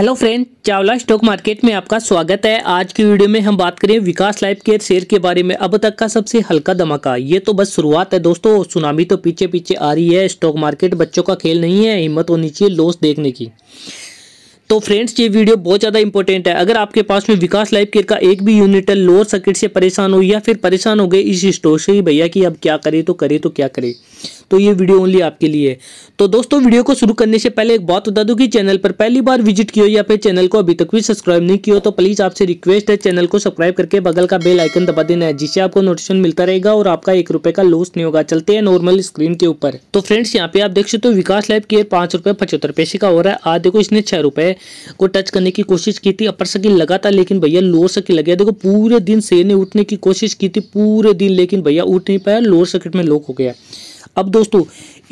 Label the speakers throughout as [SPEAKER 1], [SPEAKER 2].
[SPEAKER 1] hello friend Chawla stock market में आपका स्वागत है आज की वीडियो में हम बात करें विकास लाइफ केयर शेयर के बारे में अब तक का सबसे हल्का धमाका ये तो बस शुरुआत है दोस्तों सुनामी तो पीछे पीछे आ रही है स्टॉक मार्केट बच्चों का खेल नहीं है हिम्मत होनी चाहिए लॉस देखने की तो फ्रेंड्स ये वीडियो बहुत ज़्यादा इंपॉर्टेंट है अगर आपके पास में विकास लाइफ केयर का एक भी यूनिट है लोअर सर्किट से परेशान हो या फिर परेशान हो गए इस स्टोर से भैया कि अब क्या करें तो करें तो क्या करें तो ये वीडियो ओनली आपके लिए है तो दोस्तों वीडियो को शुरू करने से पहले एक बात बता दूं कि चैनल पर पहली बार विजिट किया या फिर चैनल को अभी तक भी सब्सक्राइब नहीं किया तो प्लीज़ आपसे रिक्वेस्ट है चैनल को सब्सक्राइब करके बगल का बेल आइकन दबा देना है जिससे आपको नोटिफिकेशन मिलता रहेगा और आपका एक रुपये का लॉस नहीं होगा चलते हैं नॉर्मल स्क्रीन के ऊपर तो फ्रेंड्स यहाँ पे आप देख सकते हो विकास लाइफ केयर पाँच रुपये पचहत्तर पैसे का हो रहा है आज देखो इसने छः रुपये को टच करने की कोशिश की थी अपर शकील लगा था लेकिन भैया लोअर शकील लग गया देखो पूरे दिन से ने उठने की कोशिश की थी पूरे दिन लेकिन भैया उठ नहीं पाया लोअर सर्किट में लॉक हो गया अब दोस्तों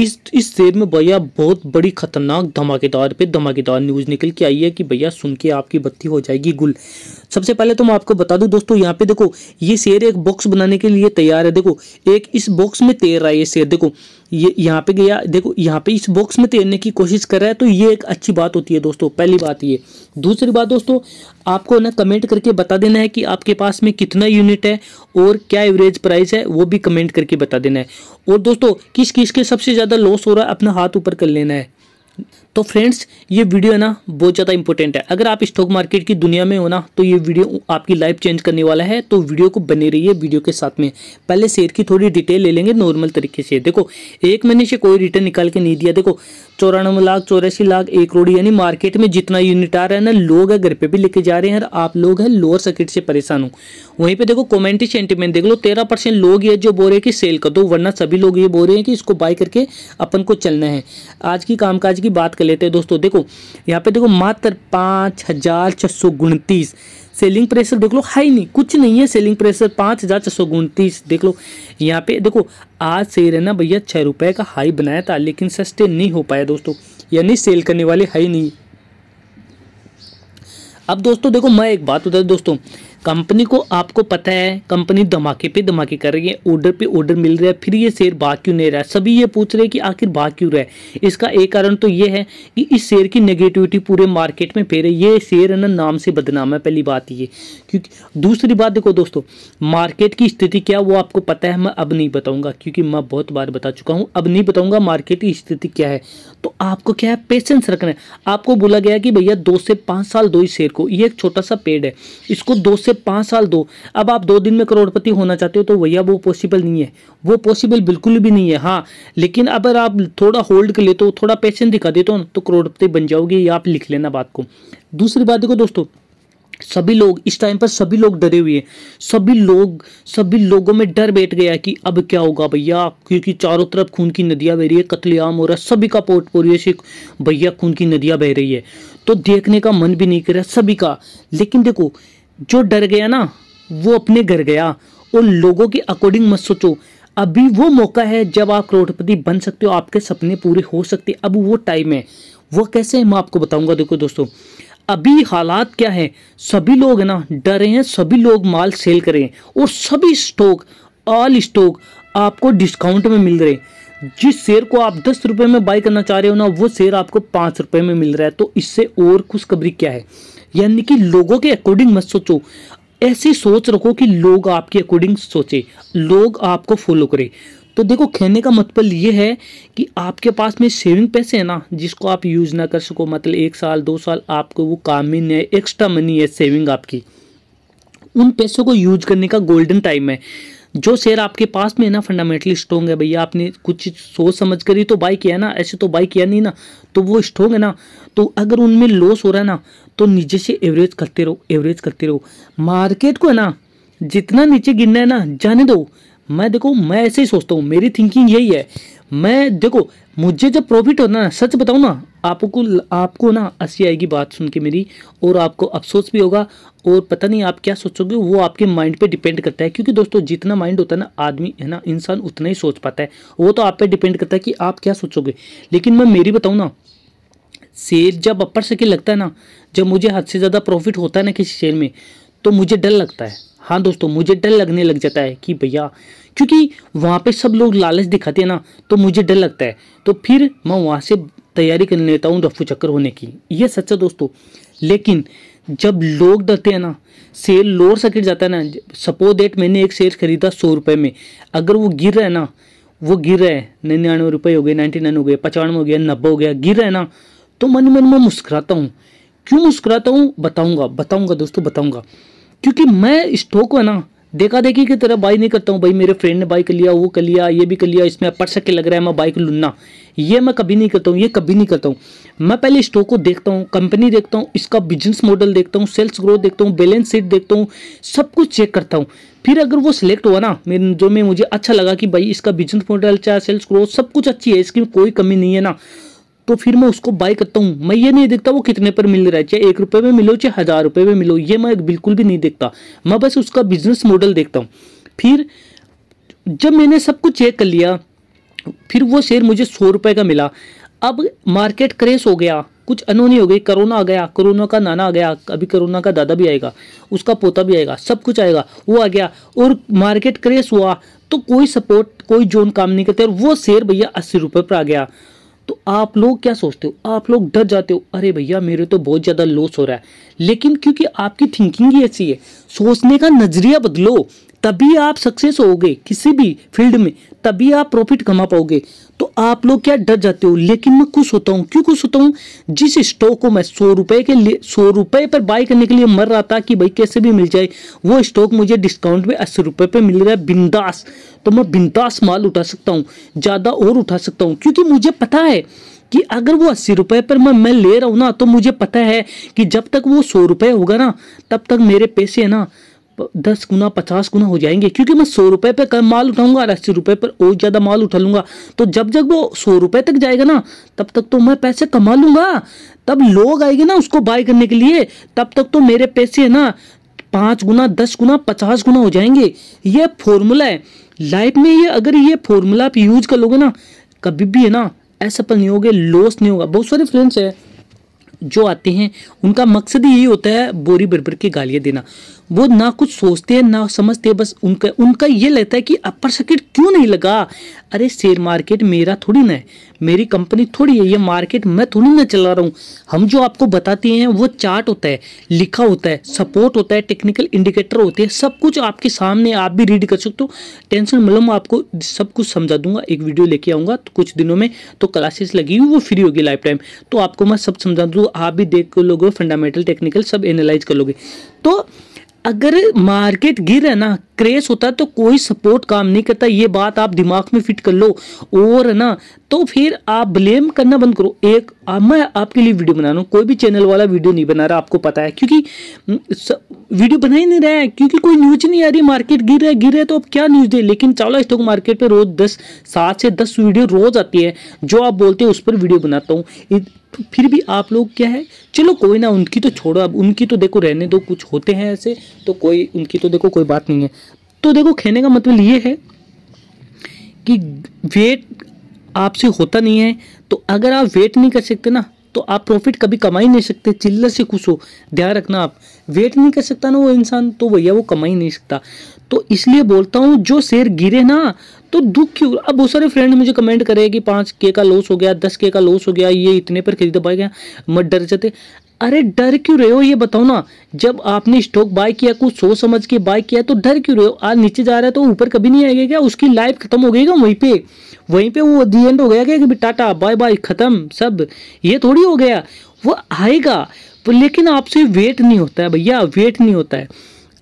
[SPEAKER 1] इस इस शेर में भैया बहुत बड़ी खतरनाक धमाकेदार पे धमाकेदार न्यूज़ निकल के आई है कि भैया सुन के आपकी बत्ती हो जाएगी गुल सबसे पहले तो मैं आपको बता दूं दोस्तों यहाँ पे देखो ये शेर एक बॉक्स बनाने के लिए तैयार है देखो एक इस बॉक्स में तैर रहा है ये शेर देखो ये यहाँ पे गया देखो यहाँ पे इस बॉक्स में तैरने की कोशिश कर रहा है तो ये एक अच्छी बात होती है दोस्तों पहली बात ये दूसरी बात दोस्तों आपको ना कमेंट करके बता देना है कि आपके पास में कितना यूनिट है और क्या एवरेज प्राइस है वो भी कमेंट करके बता देना है और दोस्तों किस किस के सबसे ज़्यादा लॉस हो रहा है अपना हाथ ऊपर कर लेना है तो फ्रेंड्स ये वीडियो ना बहुत ज़्यादा इंपॉर्टेंट है अगर आप स्टॉक मार्केट की दुनिया में हो ना तो ये वीडियो आपकी लाइफ चेंज करने वाला है तो वीडियो को बने रहिए वीडियो के साथ में पहले शेयर की थोड़ी डिटेल ले लेंगे नॉर्मल तरीके से देखो एक महीने से कोई रिटर्न निकाल के नहीं दिया देखो चौरानवे लाख चौरासी लाख एक करोड़ यानी मार्केट में जितना यूनिट आ रहा है ना लोग है घर पर भी लेके जा रहे हैं और आप लोग हैं लोअर सर्किट से परेशान हो वहीं पर देखो कॉमेंटी सेंटिमेंट देख लो तेरह परसेंट लोग ये जो बोल रहे हैं कि सेल कर दो वरना सभी लोग ये बोल रहे हैं कि इसको बाय करके अपन को चलना है आज की कामकाज की बात कर लेते हैं दोस्तों देखो यहाँ पे देखो मात्र पाँच हज़ार छः सौ उनतीस सेलिंग प्रेशर देख लो हाई नहीं कुछ नहीं है सेलिंग प्रेशर पाँच हज़ार छः सौ उनतीस देख लो यहाँ पे देखो आज से रहना भैया छः रुपये का हाई बनाया था लेकिन सस्टेन नहीं हो पाया दोस्तों यानी सेल करने वाले हाई नहीं अब दोस्तों देखो मैं एक बात बता दोस्तों कंपनी को आपको पता है कंपनी धमाके पे धमाके कर रही है ऑर्डर पे ऑर्डर मिल रहा है फिर ये शेयर भाग क्यों नहीं रहा है सभी ये पूछ रहे हैं कि आखिर भाग क्यों रहा है इसका एक कारण तो ये है कि इस शेयर की नेगेटिविटी पूरे मार्केट में फेरे ये शेयर है ना नाम से बदनाम है पहली बात ये क्योंकि दूसरी बात देखो दोस्तों मार्केट की स्थिति क्या वो आपको पता है मैं अब नहीं बताऊँगा क्योंकि मैं बहुत बार बता चुका हूँ अब नहीं बताऊँगा मार्केट की स्थिति क्या है तो आपको क्या है पेशेंस रखना है आपको बोला गया कि भैया दो से पाँच साल दो इस शेयर को ये एक छोटा सा पेड़ है इसको दो से पाँच साल दो अब आप दो दिन में करोड़पति होना चाहते हो तो भैया वो पॉसिबल नहीं है वो पॉसिबल बिल्कुल भी नहीं है हाँ लेकिन अगर आप थोड़ा होल्ड कर लेते हो थोड़ा पेशेंस दिखा देते हो तो करोड़पति बन जाओगे ये आप लिख लेना बात को दूसरी बात देखो दोस्तों सभी लोग इस टाइम पर सभी लोग डरे हुए हैं सभी लोग सभी लोगों में डर बैठ गया कि अब क्या होगा भैया क्योंकि चारों तरफ खून की नदियाँ बह रही है कतलेआम हो रहा है सभी का पोर्ट पोरियो से भैया खून की नदियाँ बह रही है तो देखने का मन भी नहीं कर रहा सभी का लेकिन देखो जो डर गया ना वो अपने घर गया और लोगों के अकॉर्डिंग मत सोचो अभी वो मौका है जब आप करोड़पति बन सकते हो आपके सपने पूरे हो सकते अब वो टाइम है वो कैसे है मैं आपको बताऊंगा देखो दोस्तों अभी हालात क्या है सभी लोग ना डरे हैं सभी लोग माल सेल करें और सभी स्टॉक ऑल स्टॉक आपको डिस्काउंट में मिल रहे हैं जिस शेयर को आप दस रुपये में बाई करना चाह रहे हो ना वो शेयर आपको पाँच रुपये में मिल रहा है तो इससे और खुशखबरी क्या है यानी कि लोगों के अकॉर्डिंग मत सोचो ऐसी सोच रखो कि लोग आपके अकॉर्डिंग सोचे लोग आपको फॉलो करें तो देखो कहने का मतलब ये है कि आपके पास में सेविंग पैसे है ना जिसको आप यूज़ ना कर सको मतलब एक साल दो साल आपको वो काम ही नहीं है एक्स्ट्रा मनी है सेविंग आपकी उन पैसों को यूज करने का गोल्डन टाइम है जो शेयर आपके पास में है ना फंडामेंटली स्ट्रॉन्ग है भैया आपने कुछ सोच समझ कर ही तो बाई किया ना ऐसे तो बाई किया नहीं ना तो वो स्ट्रॉन्ग है ना तो अगर उनमें लॉस हो रहा है ना तो नीचे से एवरेज करते रहो एवरेज करते रहो मार्केट को है ना जितना नीचे गिरना है ना जाने दो मैं देखो मैं ऐसे ही सोचता हूँ मेरी थिंकिंग यही है मैं देखो मुझे जब प्रॉफिट होना ना सच बताऊँ ना आपको आपको ना हंसी आएगी बात सुन के मेरी और आपको अफसोस भी होगा और पता नहीं आप क्या सोचोगे वो आपके माइंड पे डिपेंड करता है क्योंकि दोस्तों जितना माइंड होता है ना आदमी है ना इंसान उतना ही सोच पाता है वो तो आप पे डिपेंड करता है कि आप क्या सोचोगे लेकिन मैं मेरी बताऊँ ना शेयर जब अपर सके लगता है ना जब मुझे हद से ज़्यादा प्रॉफिट होता है ना किसी शेयर में तो मुझे डर लगता है हाँ दोस्तों मुझे डर लगने लग जाता है कि भैया क्योंकि वहाँ पे सब लोग लालच दिखाते हैं ना तो मुझे डर लगता है तो फिर मैं वहाँ से तैयारी कर लेता हूँ रफू चक्कर होने की ये सच है दोस्तों लेकिन जब लोग डरते हैं ना शेयर लोअर सर्किट जाता है ना सपोज डेट मैंने एक शेयर खरीदा सौ रुपये में अगर वो गिर रहा है ना वो गिर रहा है निन्यानवे रुपये हो गए नाइन्टी नाइन हो गए पचानवे हो गया नब्बे हो गया गिर रहा है ना तो मन मन में मुस्कुराता हूँ क्यों मुस्कुराता हूँ बताऊँगा बताऊँगा दोस्तों बताऊँगा क्योंकि मैं स्टॉक है ना देखा देखी की तरह बाई नहीं करता हूँ भाई मेरे फ्रेंड ने बाई कर लिया वो कर लिया ये भी कर लिया इसमें पढ़ सके लग रहा है मैं बाइक लूना ये मैं कभी नहीं करता हूँ ये कभी नहीं करता हूँ मैं पहले स्टॉक को देखता हूँ कंपनी देखता हूँ इसका बिजनेस मॉडल देखता हूँ सेल्स ग्रोथ देखता हूँ बैलेंस शीट देखता हूँ सब कुछ चेक करता हूँ फिर अगर वो सिलेक्ट हुआ ना मेरे जो मैं मुझे अच्छा लगा कि भाई इसका बिजनेस मॉडल अच्छा है सेल्स ग्रोथ सब कुछ अच्छी है इसकी कोई कमी नहीं है ना तो फिर मैं उसको बाय करता हूँ मैं ये नहीं देखता वो कितने पर मिल रहा है चाहे एक रुपये में मिलो चाहे हज़ार रुपये में मिलो ये मैं बिल्कुल भी नहीं देखता मैं बस उसका बिजनेस मॉडल देखता हूँ फिर जब मैंने सब कुछ चेक कर लिया फिर वो शेयर मुझे सौ रुपये का मिला अब मार्केट क्रेश हो गया कुछ अनहोनी हो गई कोरोना आ गया कोरोना का नाना आ गया अभी कोरोना का दादा भी आएगा उसका पोता भी आएगा सब कुछ आएगा वो आ गया और मार्केट क्रेश हुआ तो कोई सपोर्ट कोई जोन काम नहीं करते और वो शेयर भैया अस्सी रुपये पर आ गया तो आप लोग क्या सोचते हो आप लोग डर जाते हो अरे भैया मेरे तो बहुत ज़्यादा लॉस हो रहा है लेकिन क्योंकि आपकी थिंकिंग ही ऐसी है सोचने का नज़रिया बदलो तभी आप सक्सेस होगे किसी भी फील्ड में तभी आप प्रॉफिट कमा पाओगे तो आप लोग क्या डर जाते हो लेकिन मैं खुश होता हूँ क्यों खुश होता हूँ जिस स्टॉक को मैं सौ रुपए के लिए सौ रुपए पर बाय करने के लिए मर रहा था कि भाई कैसे भी मिल जाए वो स्टॉक मुझे डिस्काउंट में अस्सी रुपये पर मिल रहा है बिंदास तो मैं बिंदास माल उठा सकता हूँ ज़्यादा और उठा सकता हूँ क्योंकि मुझे पता है कि अगर वो अस्सी रुपये पर मैं मैं ले रहा हूँ ना तो मुझे पता है कि जब तक वो सौ रुपये होगा ना तब तक मेरे पैसे ना दस गुना पचास गुना हो जाएंगे क्योंकि मैं सौ रुपये पर कम माल उठाऊंगा और अस्सी रुपये पर और ज़्यादा माल उठा लूँगा तो जब जब वो सौ रुपये तक जाएगा ना तब तक तो मैं पैसे कमा लूँगा तब लोग आएंगे ना उसको बाय करने के लिए तब तक तो मेरे पैसे है ना पाँच गुना दस गुना पचास गुना हो जाएंगे ये फॉर्मूला है लाइफ में ये अगर ये फॉर्मूला आप यूज कर लोगे ना कभी भी है ना ऐसा पल नहीं होगा लॉस नहीं होगा बहुत सारे फ्रेंड्स हैं जो आते हैं उनका मकसद ही यही होता है बोरी बरबर की गालियाँ देना वो ना कुछ सोचते हैं ना समझते बस उनका उनका ये लगता है कि अपर सर्किट क्यों नहीं लगा अरे शेयर मार्केट मेरा थोड़ी ना है मेरी कंपनी थोड़ी है ये मार्केट मैं थोड़ी ना चला रहा हूँ हम जो आपको बताते हैं वो चार्ट होता है लिखा होता है सपोर्ट होता है टेक्निकल इंडिकेटर होते हैं सब कुछ आपके सामने आप भी रीड कर सकते हो टेंशन मतलब आपको सब कुछ समझा दूंगा एक वीडियो लेके आऊँगा तो कुछ दिनों में तो क्लासेस लगी हुई वो फ्री होगी लाइफ टाइम तो आपको मैं सब समझा दूँ आप भी देख लोगे फंडामेंटल टेक्निकल सब एनालाइज कर लोगे तो अगर मार्केट गिर है ना क्रेश होता है तो कोई सपोर्ट काम नहीं करता ये बात आप दिमाग में फिट कर लो और है ना तो फिर आप ब्लेम करना बंद करो एक आ, मैं आपके लिए वीडियो बना रहा हूँ कोई भी चैनल वाला वीडियो नहीं बना रहा आपको पता है क्योंकि वीडियो हम्म, बना ही नहीं रहा है क्योंकि कोई न्यूज नहीं आ रही मार्केट गिर रहा है गिर रहा है तो आप क्या न्यूज दे लेकिन चावला स्टॉक मार्केट पर रोज दस सात से दस वीडियो रोज आती है जो आप बोलते हैं उस पर वीडियो बनाता हूँ फिर भी आप लोग क्या है चलो कोई ना उनकी तो छोड़ो अब उनकी तो देखो रहने दो कुछ होते हैं ऐसे तो कोई उनकी तो देखो कोई बात नहीं है तो देखो कहने का मतलब ये है कि वेट आपसे होता नहीं है तो अगर आप वेट नहीं कर सकते ना तो आप प्रॉफिट कभी कमा ही नहीं सकते चिल्लर से खुश हो ध्यान रखना आप वेट नहीं कर सकता ना वो इंसान तो भैया वो कमा ही नहीं सकता तो इसलिए बोलता हूँ जो शेयर गिरे ना तो दुख क्यों अब बहुत सारे फ्रेंड मुझे कमेंट करे कि पाँच के का लॉस हो गया दस के का लॉस हो गया ये इतने पर खरीद पाए गया मत डर जाते अरे डर क्यों रहे हो ये बताओ ना जब आपने स्टॉक बाय किया कुछ सोच समझ के बाय किया तो डर क्यों रहे हो आज नीचे जा रहा है तो ऊपर कभी नहीं आएगा क्या उसकी लाइफ खत्म हो गई वहीं पे वहीं पे वो दी एंड हो गया क्या कि टाटा बाय बाय खत्म सब ये थोड़ी हो गया वो आएगा लेकिन आपसे वेट नहीं होता है भैया वेट नहीं होता है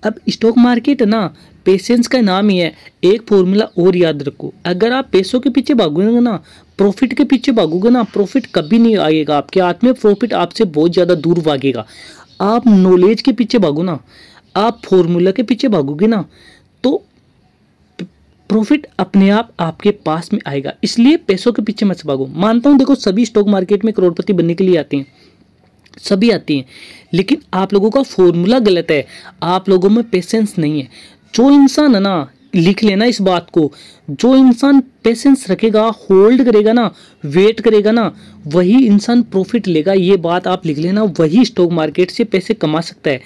[SPEAKER 1] अब स्टॉक मार्केट ना पेशेंस का नाम ही है एक फॉर्मूला और याद रखो अगर आप पैसों के पीछे भागोगे ना प्रॉफिट के पीछे भागोगे ना प्रॉफिट कभी नहीं आएगा आपके हाथ में प्रॉफिट आपसे बहुत ज़्यादा दूर भागेगा आप नॉलेज के पीछे भागो ना आप फॉर्मूला के पीछे भागोगे ना तो प्रॉफिट अपने आप आपके पास में आएगा इसलिए पैसों के पीछे मत भागो मानता हूँ देखो सभी स्टॉक मार्केट में करोड़पति बनने के लिए आते हैं सभी आती हैं लेकिन आप लोगों का फॉर्मूला गलत है आप लोगों में पेशेंस नहीं है जो इंसान है ना लिख लेना इस बात को जो इंसान पेशेंस रखेगा होल्ड करेगा ना वेट करेगा ना वही इंसान प्रॉफिट लेगा ये बात आप लिख लेना वही स्टॉक मार्केट से पैसे कमा सकता है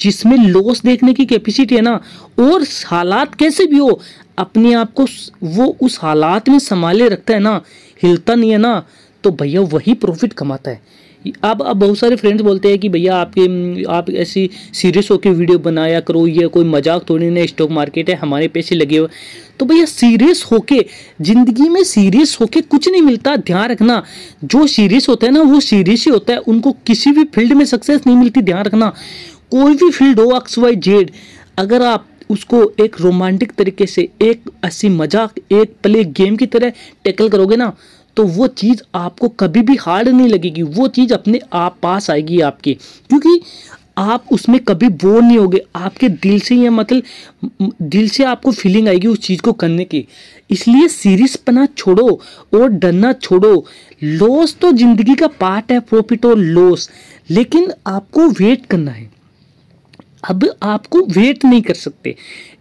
[SPEAKER 1] जिसमें लॉस देखने की कैपेसिटी है ना और हालात कैसे भी हो अपने आप को वो उस हालात में संभाले रखता है ना हिलता नहीं है ना तो भैया वही प्रॉफिट कमाता है अब अब बहुत सारे फ्रेंड्स बोलते हैं कि भैया आपके आप ऐसी सीरियस होकर वीडियो बनाया करो ये कोई मजाक थोड़ी ना स्टॉक मार्केट है हमारे पैसे लगे हुए तो भैया सीरियस होके ज़िंदगी में सीरियस होके कुछ नहीं मिलता ध्यान रखना जो सीरियस होता है ना वो सीरियस ही होता है उनको किसी भी फील्ड में सक्सेस नहीं मिलती ध्यान रखना कोई भी फील्ड हो एक्स वाई जेड अगर आप उसको एक रोमांटिक तरीके से एक ऐसी मजाक एक प्ले गेम की तरह टैकल करोगे ना तो वो चीज़ आपको कभी भी हार्ड नहीं लगेगी वो चीज़ अपने आप पास आएगी आपके क्योंकि आप उसमें कभी बोर नहीं होगे आपके दिल से या मतलब दिल से आपको फीलिंग आएगी उस चीज़ को करने की इसलिए सीरियस पना छोड़ो और डरना छोड़ो लॉस तो ज़िंदगी का पार्ट है प्रॉफिट और लॉस लेकिन आपको वेट करना है अब आपको वेट नहीं कर सकते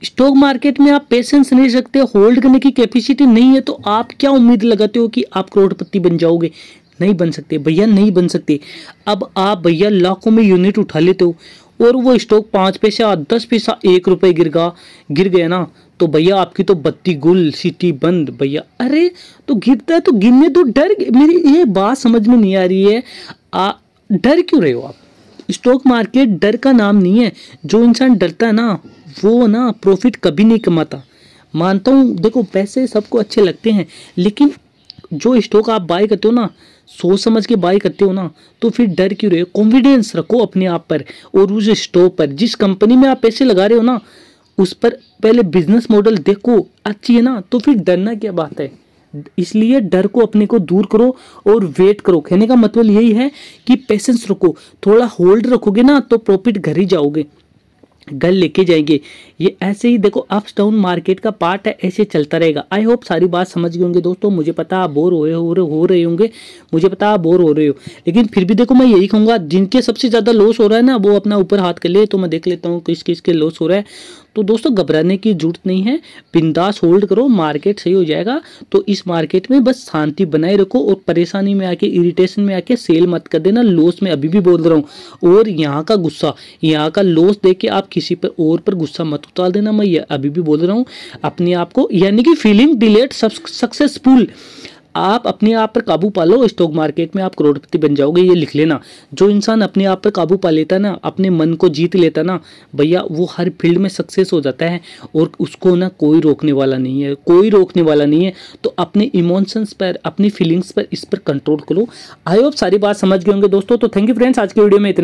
[SPEAKER 1] स्टॉक मार्केट में आप पेशेंस नहीं सकते होल्ड करने की कैपेसिटी नहीं है तो आप क्या उम्मीद लगाते हो कि आप करोड़पति बन जाओगे नहीं बन सकते भैया नहीं बन सकते अब आप भैया लाखों में यूनिट उठा लेते हो और वो स्टॉक पाँच पैसा दस पैसा एक रुपये गिर गा गिर गया ना तो भैया आपकी तो बत्ती गुल सिटी बंद भैया अरे तो गिरता है तो गिरने तो डर मेरी ये बात समझ में नहीं आ रही है आ डर क्यों रहे हो आप स्टॉक मार्केट डर का नाम नहीं है जो इंसान डरता है ना वो ना प्रॉफिट कभी नहीं कमाता मानता हूँ देखो पैसे सबको अच्छे लगते हैं लेकिन जो स्टॉक आप बाय करते हो ना सोच समझ के बाय करते हो ना तो फिर डर क्यों रहे कॉन्फिडेंस रखो अपने आप पर और उस स्टॉक पर जिस कंपनी में आप पैसे लगा रहे हो ना उस पर पहले बिजनेस मॉडल देखो अच्छी है ना तो फिर डरना क्या बात है इसलिए डर को अपने को दूर करो और वेट करो कहने का मतलब यही है कि पेशेंस रखो थोड़ा होल्ड रखोगे ना तो प्रॉफिट घर ही जाओगे गल लेके जाएंगे ये ऐसे ही देखो अप्स डाउन मार्केट का पार्ट है ऐसे चलता रहेगा आई होप सारी बात समझ गए होंगे दोस्तों मुझे पता आप बोर हो हो रहे हो रहे होंगे मुझे पता आप बोर हो रहे हो लेकिन फिर भी देखो मैं यही कहूँगा जिनके सबसे ज़्यादा लॉस हो रहा है ना वो अपना ऊपर हाथ कर ले तो मैं देख लेता हूँ किस किस के लॉस हो रहा है तो दोस्तों घबराने की जरूरत नहीं है बिंदास होल्ड करो मार्केट सही हो जाएगा तो इस मार्केट में बस शांति बनाए रखो और परेशानी में आके इरिटेशन में आके सेल मत कर देना लॉस में अभी भी बोल रहा हूँ और यहाँ का गुस्सा यहाँ का लॉस देख के आप किसी पर और पर गुस्सा मत उतार देना मैं अभी भी बोल रहा हूँ अपने आप को यानी कि फीलिंग डिलेट सक्सेसफुल आप अपने आप पर काबू पा लो स्टॉक मार्केट में आप करोड़पति बन जाओगे ये लिख लेना जो इंसान अपने आप पर काबू पा लेता ना अपने मन को जीत लेता ना भैया वो हर फील्ड में सक्सेस हो जाता है और उसको ना कोई रोकने वाला नहीं है कोई रोकने वाला नहीं है तो अपने इमोशंस पर अपनी फीलिंग्स पर इस पर कंट्रोल करो आई होप सारी बात समझ गए होंगे दोस्तों तो थैंक यू फ्रेंड्स आज के वीडियो में इतना